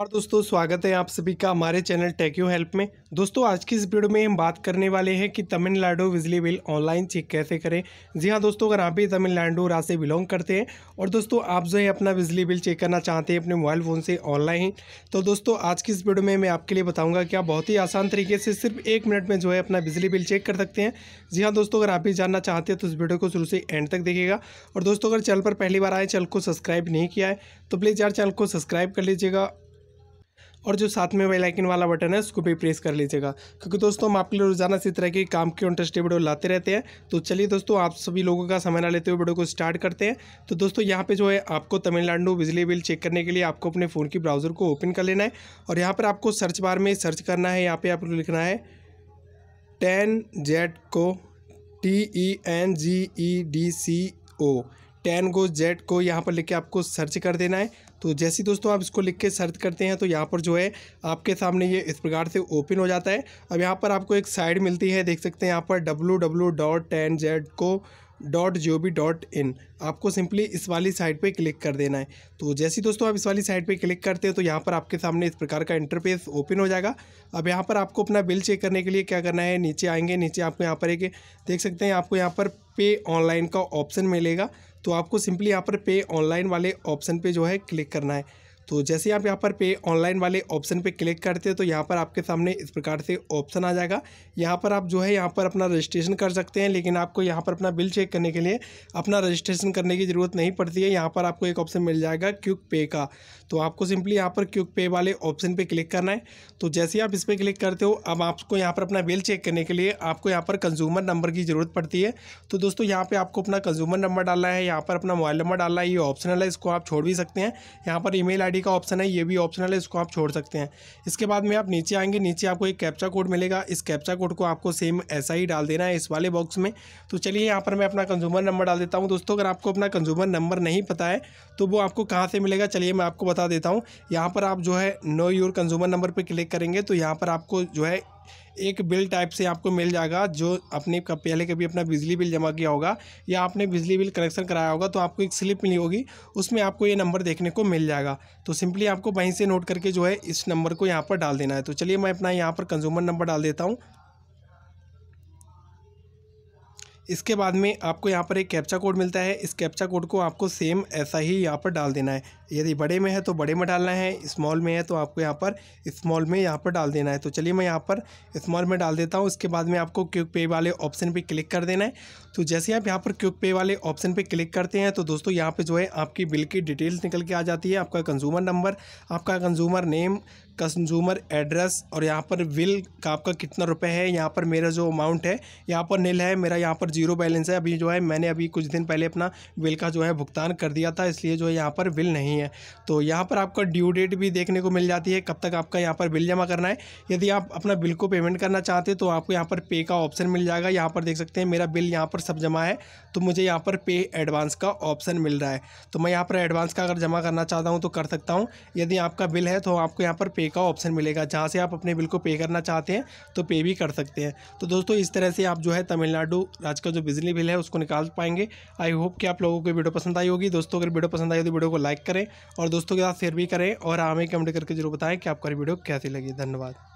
और दोस्तों स्वागत है आप सभी का हमारे चैनल टेक्यू हेल्प में दोस्तों आज की इस वीडियो में हम बात करने वाले हैं कि तमिलनाडु बिजली बिल ऑनलाइन चेक कैसे करें जी हाँ दोस्तों अगर आप भी तमिलनाडु राज्य से बिलोंग करते हैं और दोस्तों आप जो है अपना बिजली बिल चेक करना चाहते हैं अपने मोबाइल फ़ोन से ऑनलाइन तो दोस्तों आज की इस वीडियो में मैं आपके लिए बताऊँगा कि आप बहुत ही आसान तरीके से सिर्फ एक मिनट में जो है अपना बिजली बिल चेक कर सकते हैं जी हाँ दोस्तों अगर आप भी जानना चाहते हैं तो इस वीडियो को शुरू से एंड तक देखिएगा और दोस्तों अगर चैनल पर पहली बार आए चैनल को सब्सक्राइब नहीं किया है तो प्लीज़ यार चैनल को सब्सक्राइब कर लीजिएगा और जो साथ में बेल वाला बटन है उसको भी प्रेस कर लीजिएगा क्योंकि दोस्तों हम आपके लिए रोजाना इसी तरह के काम के इंटरेस्टेड वीडियो लाते रहते हैं तो चलिए दोस्तों आप सभी लोगों का समय ना लेते हुए वीडियो को स्टार्ट करते हैं तो दोस्तों यहाँ पर जो है आपको तमिलनाडु बिजली बिल चेक करने के लिए आपको अपने फ़ोन की ब्राउज़र को ओपन कर लेना है और यहाँ पर आपको सर्च बार में सर्च करना है यहाँ पर आपको लिखना है TANGEDCO T E N G E D C O TANGEDCO यहाँ पर लिख के आपको सर्च कर देना है तो जैसे दोस्तों आप इसको लिख के सर्च करते हैं तो यहाँ पर जो है आपके सामने ये इस प्रकार से ओपन हो जाता है अब यहाँ पर आपको एक साइड मिलती है देख सकते हैं यहाँ पर W W dot TANGEDCO dot G O B dot in आपको सिंपली इस वाली साइट पे क्लिक कर देना है तो जैसे दोस्तों आप इस वाली साइट पे क्लिक करते हैं तो यहाँ पर आपके सामने इस प्रकार का इंटरफेस ओपन हो जाएगा अब यहाँ पर आपको अपना बिल चेक करने के लिए क्या करना है नीचे आएंगे नीचे आपको यहाँ पर एक देख सकते हैं आपको यहाँ पर पे ऑनलाइन का ऑप्शन मिलेगा तो आपको सिंपली यहाँ पर पे ऑनलाइन वाले ऑप्शन पे जो है क्लिक करना है तो जैसे आप यहाँ पर पे ऑनलाइन वाले ऑप्शन पे क्लिक करते हैं तो यहाँ पर आपके सामने इस प्रकार से ऑप्शन आ जाएगा यहाँ पर आप जो है यहाँ पर अपना रजिस्ट्रेशन कर सकते हैं लेकिन आपको यहाँ पर अपना बिल चेक करने के लिए अपना रजिस्ट्रेशन करने की ज़रूरत नहीं पड़ती है यहाँ पर आपको एक ऑप्शन मिल जाएगा क्यूक पे का तो आपको सिंपली यहाँ पर क्यूक पे वाले ऑप्शन पर क्लिक करना है तो जैसे आप इस पर क्लिक करते हो अब आपको यहाँ पर अपना बिल चेक करने के लिए आपको यहाँ पर कंज्यूमर नंबर की ज़रूरत पड़ती है तो दोस्तों यहाँ पर आपको अपना कंज्यूमर नंबर डालना है यहाँ पर अपना मोबाइल नंबर डालना है ये ऑप्शनल है इसको आप छोड़ भी सकते हैं यहाँ पर ई मेल स्टडी का ऑप्शन है ये भी ऑप्शनल है इसको आप छोड़ सकते हैं इसके बाद में आप नीचे आएंगे नीचे आपको एक कैप्चा कोड मिलेगा इस कैप्चा कोड को आपको सेम ऐसा ही डाल देना है इस वाले बॉक्स में तो चलिए यहाँ पर मैं अपना कंज्यूमर नंबर डाल देता हूँ दोस्तों अगर आपको अपना कंज्यूमर नंबर नहीं पता है तो वो आपको कहाँ से मिलेगा चलिए मैं आपको बता देता हूँ यहाँ पर आप जो है नो योर कंज्यूमर नंबर पर क्लिक करेंगे तो यहाँ पर आपको जो है एक बिल टाइप से आपको मिल जाएगा जो अपने पहले कभी अपना बिजली बिल जमा किया होगा या आपने बिजली बिल कनेक्शन कराया होगा तो आपको एक स्लिप मिली होगी उसमें आपको ये नंबर देखने को मिल जाएगा तो सिंपली आपको वहीं से नोट करके जो है इस नंबर को यहाँ पर डाल देना है तो चलिए मैं अपना यहाँ पर कंज्यूमर नंबर डाल देता हूँ इसके बाद में आपको यहाँ पर एक कैप्चा कोड मिलता है इस कैप्चा कोड को आपको सेम ऐसा ही यहाँ पर डाल देना है यदि बड़े में है तो बड़े में डालना है स्मॉल में है तो आपको यहाँ पर स्मॉल में यहाँ पर डाल देना है तो चलिए मैं यहाँ पर स्मॉल में डाल देता हूँ इसके बाद में आपको क्यूक पे वाले ऑप्शन पर क्लिक कर देना है तो जैसे आप यहाँ पर क्यूक पे वाले ऑप्शन पर क्लिक करते हैं तो दोस्तों यहाँ पर जो है आपकी बिल की डिटेल्स निकल के आ जाती है आपका कंज्यूमर नंबर आपका कंज्यूमर नेम कंज्यूमर एड्रेस और यहाँ पर विल का आपका कितना रुपए है यहाँ पर मेरा जो अमाउंट है यहाँ पर नील है मेरा यहाँ पर जीरो बैलेंस है अभी जो है मैंने अभी कुछ दिन पहले अपना बिल का जो है भुगतान कर दिया था इसलिए जो है यहाँ पर बिल नहीं है तो यहाँ पर आपका ड्यू डेट भी देखने को मिल जाती है कब तक आपका यहाँ पर बिल जमा करना है यदि आप अपना बिल को पेमेंट करना चाहते तो आपको यहाँ पर पे का ऑप्शन मिल जाएगा यहाँ पर देख सकते हैं मेरा बिल यहाँ पर सब जमा है तो मुझे यहाँ पर पे एडवांस का ऑप्शन मिल रहा है तो मैं यहाँ पर एडवांस का अगर जमा करना चाहता हूँ तो कर सकता हूँ यदि आपका बिल है तो आपको यहाँ पर पे का ऑप्शन मिलेगा जहाँ से आप अपने बिल को पे करना चाहते हैं तो पे भी कर सकते हैं तो दोस्तों इस तरह से आप जो है तमिलनाडु राज्य का जो बिजली बिल है उसको निकाल पाएंगे आई होप कि आप लोगों को वीडियो पसंद आई होगी दोस्तों अगर वीडियो पसंद आई तो वीडियो को लाइक करें और दोस्तों के साथ शेयर भी करें और हाँ, हमें कमेंट करके जरूर बताएं कि आपका वीडियो कैसी लगी धन्यवाद